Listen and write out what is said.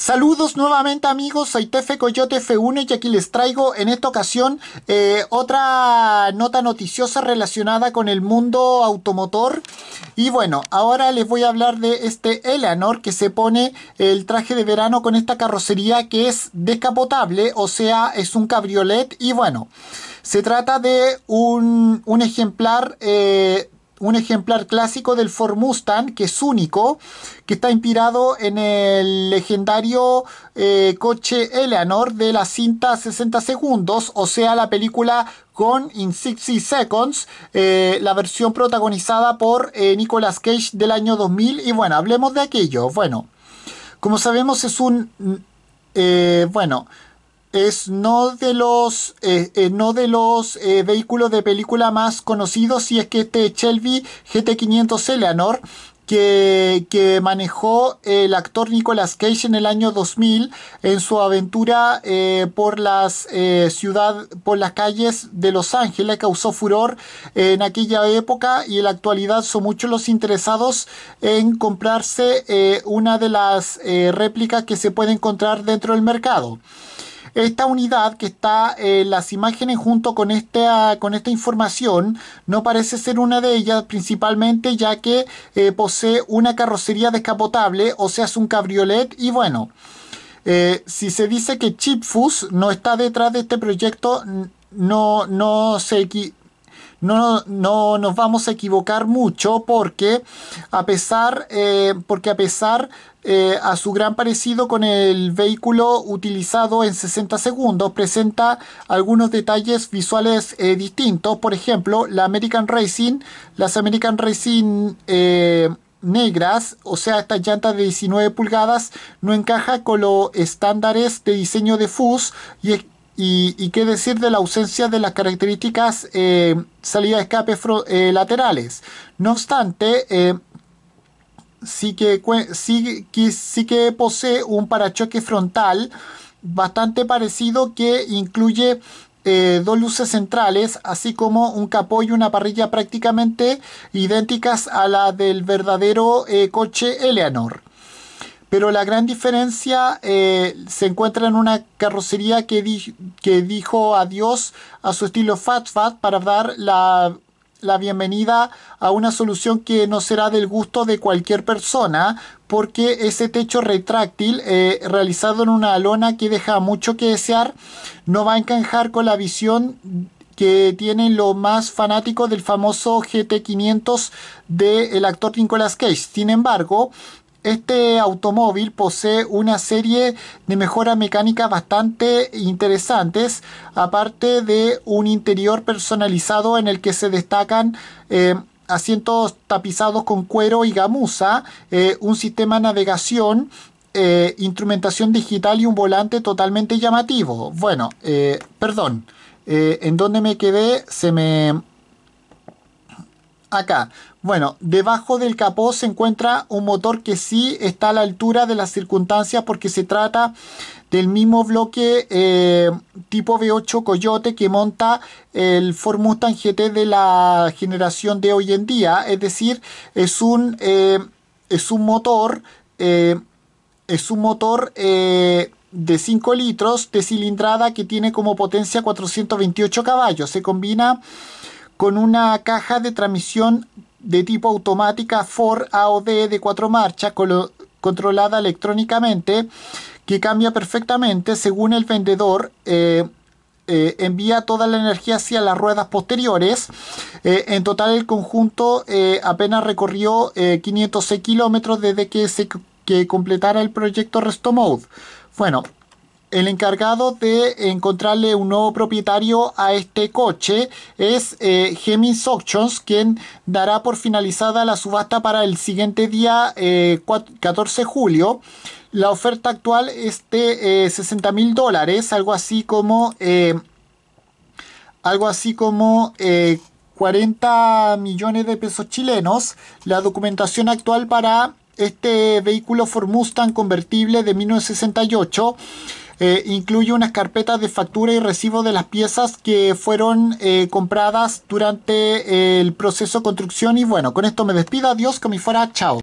Saludos nuevamente amigos, soy Tefe Coyote F1 y aquí les traigo en esta ocasión eh, otra nota noticiosa relacionada con el mundo automotor. Y bueno, ahora les voy a hablar de este Eleanor que se pone el traje de verano con esta carrocería que es descapotable, o sea, es un cabriolet y bueno, se trata de un, ejemplar... Eh, un ejemplar clásico del Ford Mustang, que es único, que está inspirado en el legendario eh, coche Eleanor de la cinta 60 segundos, o sea, la película Gone in 60 Seconds, eh, la versión protagonizada por eh, Nicolas Cage del año 2000. Y bueno, hablemos de aquello. Bueno, como sabemos es un... bueno, es no de los, eh, eh, no de los eh, vehículos de película más conocidos, si es que este Shelby GT500 Eleanor, que, que, manejó el actor Nicolas Cage en el año 2000 en su aventura por las ciudad, por las calles de Los Ángeles, causó furor en aquella época y en la actualidad son muchos los interesados en comprarse una de las réplicas que se puede encontrar dentro del mercado esta unidad que está en eh, las imágenes junto con esta, ah, con esta información no parece ser una de ellas principalmente ya que eh, posee una carrocería descapotable, o sea es un cabriolet y bueno, eh, si se dice que Chipfus no está detrás de este proyecto, no, no se, no, no nos vamos a equivocar mucho porque a pesar, eh, porque a, pesar eh, a su gran parecido con el vehículo utilizado en 60 segundos, presenta algunos detalles visuales eh, distintos. Por ejemplo, la American Racing, las American Racing negras, o sea, estas llantas de 19 pulgadas, no encaja con los estándares de diseño de FUS y, qué decir de la ausencia de las características eh, salida de escape eh, laterales. No obstante, eh, sí, que, posee un parachoque frontal bastante parecido que incluye dos luces centrales, así como un capó y una parrilla prácticamente idénticas a la del verdadero coche Eleanor. Pero la gran diferencia eh, se encuentra en una carrocería que, dijo adiós a su estilo Fat Fat para dar la bienvenida a una solución que no será del gusto de cualquier persona porque ese techo retráctil eh, realizado en una lona que deja mucho que desear no va a encajar con la visión que tienen los más fanáticos del famoso GT500 del actor Nicolas Cage. Sin embargo, este automóvil posee una serie de mejoras mecánicas bastante interesantes, aparte de un interior personalizado en el que se destacan eh, asientos tapizados con cuero y gamuza, eh, un sistema de navegación, eh, instrumentación digital y un volante totalmente llamativo. Bueno, perdón, en dónde me quedé se me acá. Bueno, debajo del capó se encuentra un motor que sí está a la altura de las circunstancias porque se trata del mismo bloque eh, tipo V8 Coyote que monta el Ford Mustang GT de la generación de hoy en día. Es decir, es un, eh, es un motor, eh, es un motor de 5 litros de cilindrada que tiene como potencia 428 caballos. Se combina con una caja de transmisión de tipo automática Ford AOD de cuatro marchas controlada electrónicamente que cambia perfectamente según el vendedor. Eh, eh, envía toda la energía hacia las ruedas posteriores. Eh, en total el conjunto apenas recorrió 506 kilómetros desde que se completara el proyecto Resto Mode. Bueno, el encargado de encontrarle un nuevo propietario a este coche es eh, Gemis Auctions, quien dará por finalizada la subasta para el siguiente día 14 eh, de julio. La oferta actual es de ...60.000 eh, 60 mil dólares, algo así como, eh, algo así como 40 millones de pesos chilenos. La documentación actual para este vehículo Ford Mustang convertible de 1968 eh, incluye unas carpetas de factura y recibo de las piezas que fueron eh, compradas durante eh, el proceso de construcción. Y bueno, con esto me despido. Adiós, mi fuera. Chao.